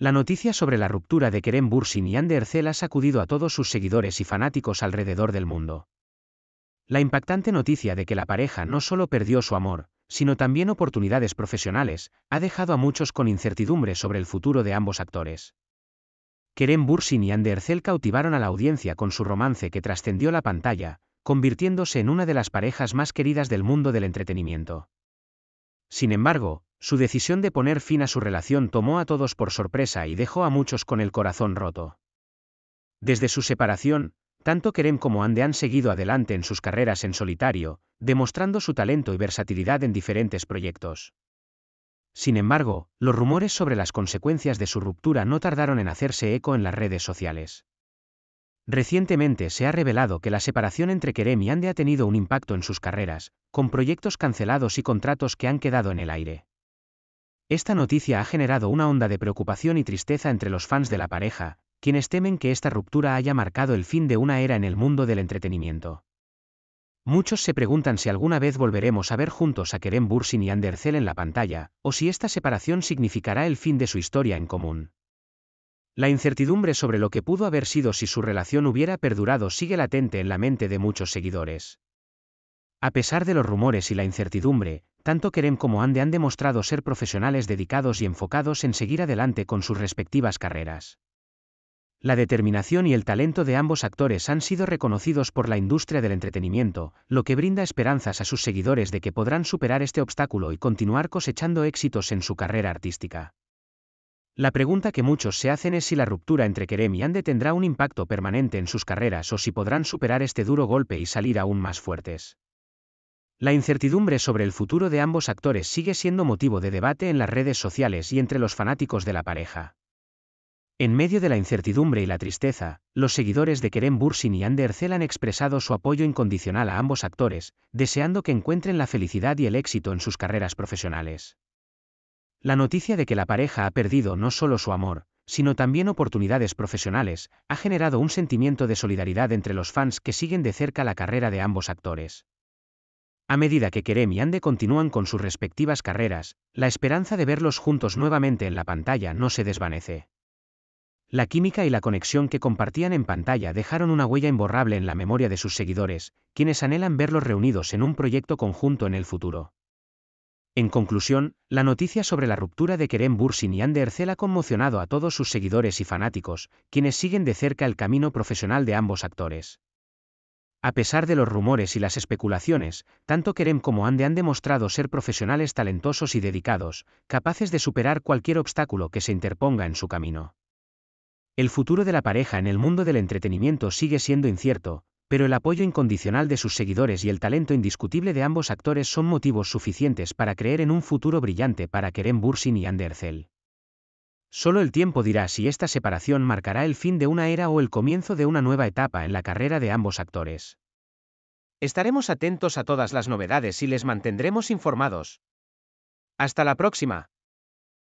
La noticia sobre la ruptura de Kerem Bursin y Hande Erçel ha sacudido a todos sus seguidores y fanáticos alrededor del mundo. La impactante noticia de que la pareja no solo perdió su amor, sino también oportunidades profesionales, ha dejado a muchos con incertidumbre sobre el futuro de ambos actores. Kerem Bursin y Hande cautivaron a la audiencia con su romance que trascendió la pantalla, convirtiéndose en una de las parejas más queridas del mundo del entretenimiento. Sin embargo, su decisión de poner fin a su relación tomó a todos por sorpresa y dejó a muchos con el corazón roto. Desde su separación, tanto Kerem como Ande han seguido adelante en sus carreras en solitario, demostrando su talento y versatilidad en diferentes proyectos. Sin embargo, los rumores sobre las consecuencias de su ruptura no tardaron en hacerse eco en las redes sociales. Recientemente se ha revelado que la separación entre Kerem y Ande ha tenido un impacto en sus carreras, con proyectos cancelados y contratos que han quedado en el aire. Esta noticia ha generado una onda de preocupación y tristeza entre los fans de la pareja, quienes temen que esta ruptura haya marcado el fin de una era en el mundo del entretenimiento. Muchos se preguntan si alguna vez volveremos a ver juntos a Kerem Bursin y Andercel en la pantalla, o si esta separación significará el fin de su historia en común. La incertidumbre sobre lo que pudo haber sido si su relación hubiera perdurado sigue latente en la mente de muchos seguidores. A pesar de los rumores y la incertidumbre, tanto Kerem como Ande han demostrado ser profesionales dedicados y enfocados en seguir adelante con sus respectivas carreras. La determinación y el talento de ambos actores han sido reconocidos por la industria del entretenimiento, lo que brinda esperanzas a sus seguidores de que podrán superar este obstáculo y continuar cosechando éxitos en su carrera artística. La pregunta que muchos se hacen es si la ruptura entre Kerem y Ande tendrá un impacto permanente en sus carreras o si podrán superar este duro golpe y salir aún más fuertes. La incertidumbre sobre el futuro de ambos actores sigue siendo motivo de debate en las redes sociales y entre los fanáticos de la pareja. En medio de la incertidumbre y la tristeza, los seguidores de Kerem Bursin y Ander han expresado su apoyo incondicional a ambos actores, deseando que encuentren la felicidad y el éxito en sus carreras profesionales. La noticia de que la pareja ha perdido no solo su amor, sino también oportunidades profesionales, ha generado un sentimiento de solidaridad entre los fans que siguen de cerca la carrera de ambos actores. A medida que Kerem y Ande continúan con sus respectivas carreras, la esperanza de verlos juntos nuevamente en la pantalla no se desvanece. La química y la conexión que compartían en pantalla dejaron una huella imborrable en la memoria de sus seguidores, quienes anhelan verlos reunidos en un proyecto conjunto en el futuro. En conclusión, la noticia sobre la ruptura de Kerem Bursin y Ander Zell ha conmocionado a todos sus seguidores y fanáticos, quienes siguen de cerca el camino profesional de ambos actores. A pesar de los rumores y las especulaciones, tanto Kerem como Ande han demostrado ser profesionales talentosos y dedicados, capaces de superar cualquier obstáculo que se interponga en su camino. El futuro de la pareja en el mundo del entretenimiento sigue siendo incierto, pero el apoyo incondicional de sus seguidores y el talento indiscutible de ambos actores son motivos suficientes para creer en un futuro brillante para Kerem Bursin y Ercel. Solo el tiempo dirá si esta separación marcará el fin de una era o el comienzo de una nueva etapa en la carrera de ambos actores. Estaremos atentos a todas las novedades y les mantendremos informados. Hasta la próxima.